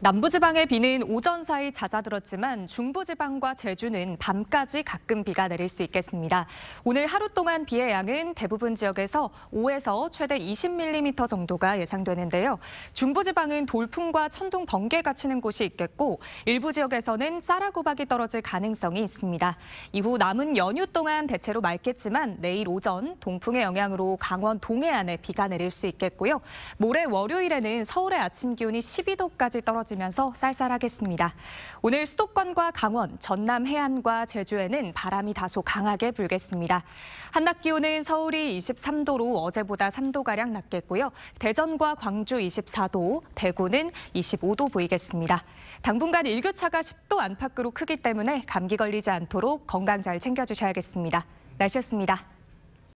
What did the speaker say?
남부지방의 비는 오전 사이 잦아들었지만 중부지방과 제주는 밤까지 가끔 비가 내릴 수 있겠습니다. 오늘 하루 동안 비의 양은 대부분 지역에서 5에서 최대 20mm 정도가 예상되는데요. 중부지방은 돌풍과 천둥 번개가 치는 곳이 있겠고 일부 지역에서는 쌀라구박이 떨어질 가능성이 있습니다. 이후 남은 연휴 동안 대체로 맑겠지만 내일 오전 동풍의 영향으로 강원 동해안에 비가 내릴 수 있겠고요. 모레 월요일에는 서울의 아침 기온이 12도까지 떨어질 떨어지면서 쌀쌀하겠습니다. 오늘 수도권과 강원, 전남 해안과 제주에는 바람이 다소 강하게 불겠습니다. 한낮 기온은 서울이 23도로 어제보다 3도가량 낮겠고요. 대전과 광주 24도, 대구는 25도 보이겠습니다. 당분간 일교차가 10도 안팎으로 크기 때문에 감기 걸리지 않도록 건강 잘 챙겨주셔야겠습니다. 날씨였습니다.